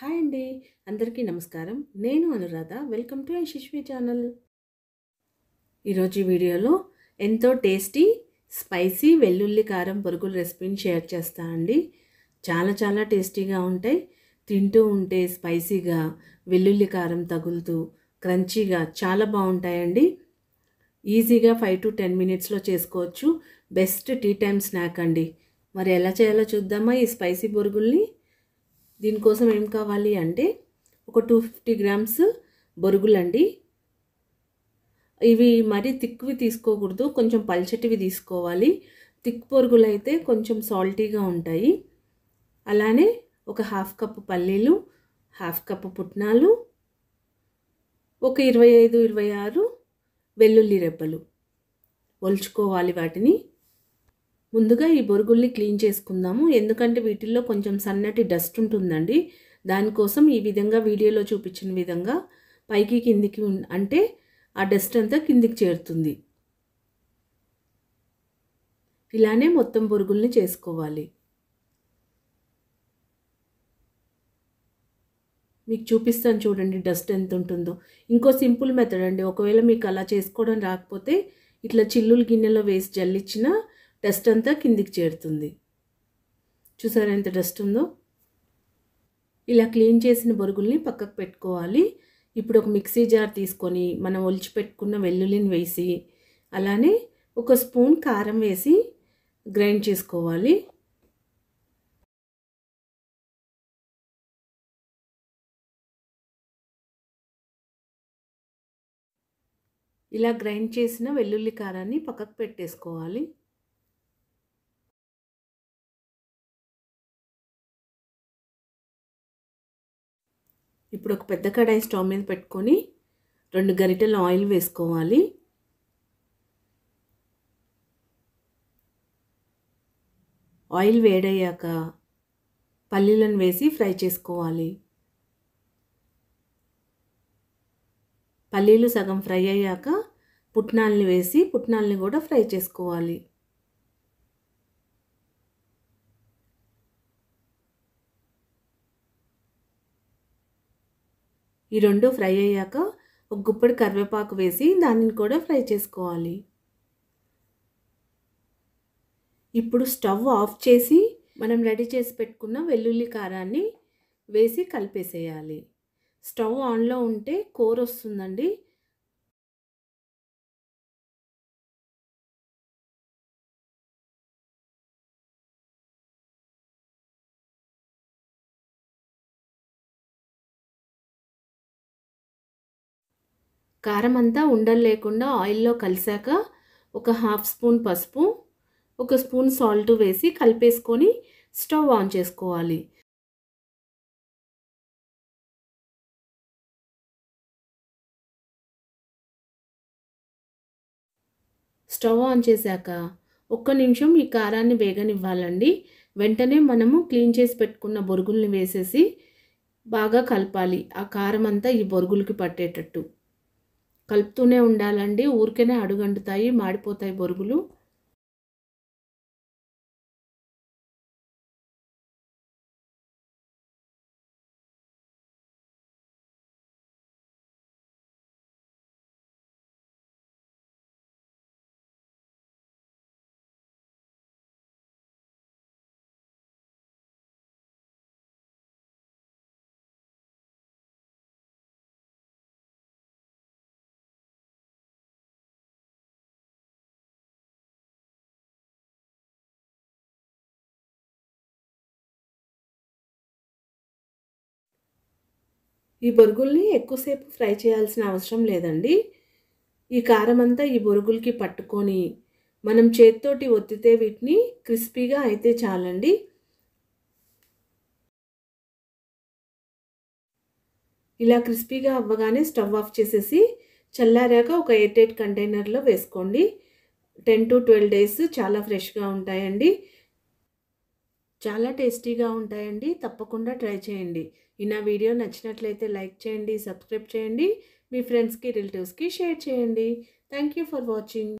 hi అండి అందరికీ నమస్కారం నేను Anuradha welcome to Yashasvi channel ఈరోజు వీడియోలో ఎంతో టేస్టీ స్పైసీ వెల్లుల్లి కారం పొరుగుల రెసిపీని షేర్ చేస్తా అండి చాలా చాలా టేస్టీగా ఉంటాయి తింటూ ఉంటే స్పైసీగా వెల్లుల్లి కారం తగులుతూ క్రంచీగా చాలా బాగుంటాయండి ఈజీగా ఫైవ్ టు టెన్ మినిట్స్లో చేసుకోవచ్చు బెస్ట్ టీ టైం స్నాక్ అండి మరి ఎలా చేయాలో చూద్దామా ఈ స్పైసీ బొరుగుల్ని దీనికోసం ఏం కావాలి అంటే ఒక టూ ఫిఫ్టీ గ్రామ్స్ బొరుగులండి ఇవి మరీ తిక్కువి తీసుకోకూడదు కొంచెం పల్చటివి తీసుకోవాలి తిక్ బొరుగులు అయితే కొంచెం సాల్టీగా ఉంటాయి అలానే ఒక హాఫ్ కప్పు పల్లీలు హాఫ్ కప్పు పుట్నాలు ఒక ఇరవై ఐదు ఇరవై ఆరు వెల్లుల్లి రెబ్బలు ఒలుచుకోవాలి వాటిని ముందుగా ఈ బొరుగుల్ని క్లీన్ చేసుకుందాము ఎందుకంటే వీటిల్లో కొంచెం సన్నటి డస్ట్ ఉంటుందండి దానికోసం ఈ విధంగా వీడియోలో చూపించిన విధంగా పైకి కిందికి అంటే ఆ డస్ట్ అంతా కిందికి చేరుతుంది ఇలానే మొత్తం బొరుగుల్ని చేసుకోవాలి మీకు చూపిస్తాను చూడండి డస్ట్ ఎంత ఉంటుందో ఇంకో సింపుల్ మెథడ్ అండి ఒకవేళ మీకు అలా చేసుకోవడం రాకపోతే ఇట్లా చిల్లులు గిన్నెలో వేసి జల్లిచ్చినా డస్ట్ అంతా కిందికి చేరుతుంది చూసారా ఎంత డస్ట్ ఉందో ఇలా క్లీన్ చేసిన బొరుగుల్ని పక్కకు పెట్టుకోవాలి ఇప్పుడు ఒక మిక్సీ జార్ తీసుకొని మనం ఒలిచి పెట్టుకున్న వెల్లుల్లిని వేసి అలానే ఒక స్పూన్ కారం వేసి గ్రైండ్ చేసుకోవాలి ఇలా గ్రైండ్ చేసిన వెల్లుల్లి కారాన్ని పక్కకు పెట్టేసుకోవాలి ఇప్పుడు ఒక పెద్ద కడాయి స్టవ్ మీద పెట్టుకొని రెండు గరిటెలు ఆయిల్ వేసుకోవాలి ఆయిల్ వేడయ్యాక పల్లీలను వేసి ఫ్రై చేసుకోవాలి పల్లీలు సగం ఫ్రై అయ్యాక పుట్నాల్ని వేసి పుట్నాల్ని కూడా ఫ్రై చేసుకోవాలి ఈ రెండు ఫ్రై అయ్యాక ఒక గుప్పడి కరివేపాకు వేసి దానిని కూడా ఫ్రై చేసుకోవాలి ఇప్పుడు స్టవ్ ఆఫ్ చేసి మనం రెడీ చేసి పెట్టుకున్న వెల్లుల్లి కారాన్ని వేసి కలిపేసేయాలి స్టవ్ ఆన్లో ఉంటే కూర వస్తుందండి కారం అంతా ఉండలు లేకుండా ఆయిల్లో కలిసాక ఒక హాఫ్ స్పూన్ పసుపు ఒక స్పూన్ సాల్ట్ వేసి కలిపేసుకొని స్టవ్ ఆన్ చేసుకోవాలి స్టవ్ ఆన్ చేశాక ఒక్క నిమిషం ఈ కారాన్ని వేగనివ్వాలండి వెంటనే మనము క్లీన్ చేసి పెట్టుకున్న బొరుగుల్ని వేసేసి బాగా కలపాలి ఆ కారం అంతా ఈ బొరుగులకి పట్టేటట్టు కలుపుతూనే ఉండాలండి ఊరికేనే అడుగండుతాయి మాడిపోతాయి బొరుగులు ఈ బొరుగుల్ని ఎక్కువసేపు ఫ్రై చేయాల్సిన అవసరం లేదండి ఈ కారం అంతా ఈ బొరుగులకి పట్టుకొని మనం చేత్తోటి ఒత్తితే వీటిని క్రిస్పీగా అయితే చాలండి ఇలా క్రిస్పీగా అవ్వగానే స్టవ్ ఆఫ్ చేసేసి చల్లారాక ఒక ఎయిట్ ఎయిట్ కంటైనర్లో వేసుకోండి టెన్ టు ట్వెల్వ్ డేస్ చాలా ఫ్రెష్గా ఉంటాయండి చాలా టేస్టీగా ఉంటాయండి తప్పకుండా ట్రై చేయండి ఈ నా వీడియో నచ్చినట్లయితే లైక్ చేయండి సబ్స్క్రైబ్ చేయండి మీ ఫ్రెండ్స్కి రిలేటివ్స్కి షేర్ చేయండి థ్యాంక్ యూ ఫర్ వాచింగ్